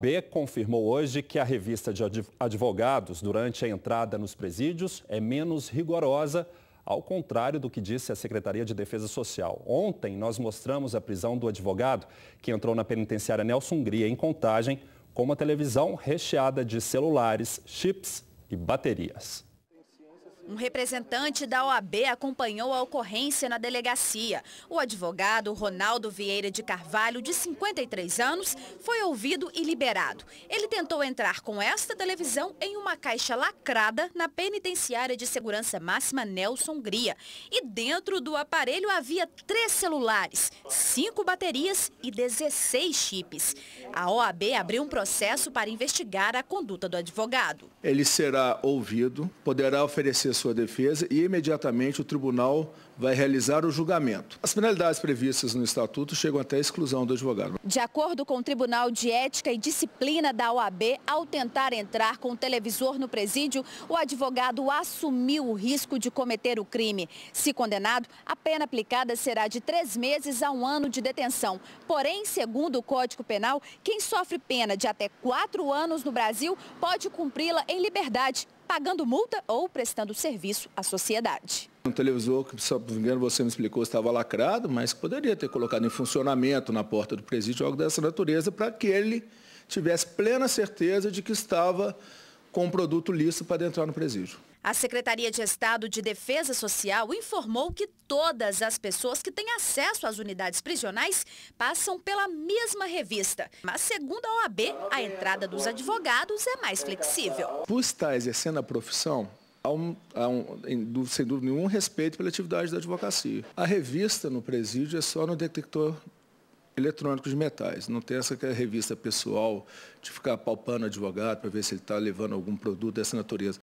B confirmou hoje que a revista de advogados durante a entrada nos presídios é menos rigorosa, ao contrário do que disse a Secretaria de Defesa Social. Ontem nós mostramos a prisão do advogado que entrou na penitenciária Nelson Gria em Contagem com uma televisão recheada de celulares, chips e baterias. Um representante da OAB acompanhou a ocorrência na delegacia. O advogado Ronaldo Vieira de Carvalho, de 53 anos, foi ouvido e liberado. Ele tentou entrar com esta televisão em uma caixa lacrada na penitenciária de segurança máxima Nelson Gria. E dentro do aparelho havia três celulares, cinco baterias e 16 chips. A OAB abriu um processo para investigar a conduta do advogado. Ele será ouvido, poderá oferecer sua defesa e imediatamente o tribunal vai realizar o julgamento. As penalidades previstas no estatuto chegam até a exclusão do advogado. De acordo com o Tribunal de Ética e Disciplina da OAB, ao tentar entrar com o televisor no presídio, o advogado assumiu o risco de cometer o crime. Se condenado, a pena aplicada será de três meses a um ano de detenção. Porém, segundo o Código Penal, quem sofre pena de até quatro anos no Brasil pode cumpri-la em liberdade pagando multa ou prestando serviço à sociedade. Um televisor que, se não me engano, você me explicou, estava lacrado, mas poderia ter colocado em funcionamento na porta do presídio algo dessa natureza para que ele tivesse plena certeza de que estava com um produto lícito para entrar no presídio. A Secretaria de Estado de Defesa Social informou que todas as pessoas que têm acesso às unidades prisionais passam pela mesma revista. Mas, segundo a OAB, a entrada dos advogados é mais flexível. Por estar exercendo a profissão, há um, há um, sem dúvida nenhuma, respeito pela atividade da advocacia. A revista no presídio é só no detector eletrônicos, de metais, não tem essa que a é revista pessoal de ficar palpando advogado para ver se ele está levando algum produto dessa natureza.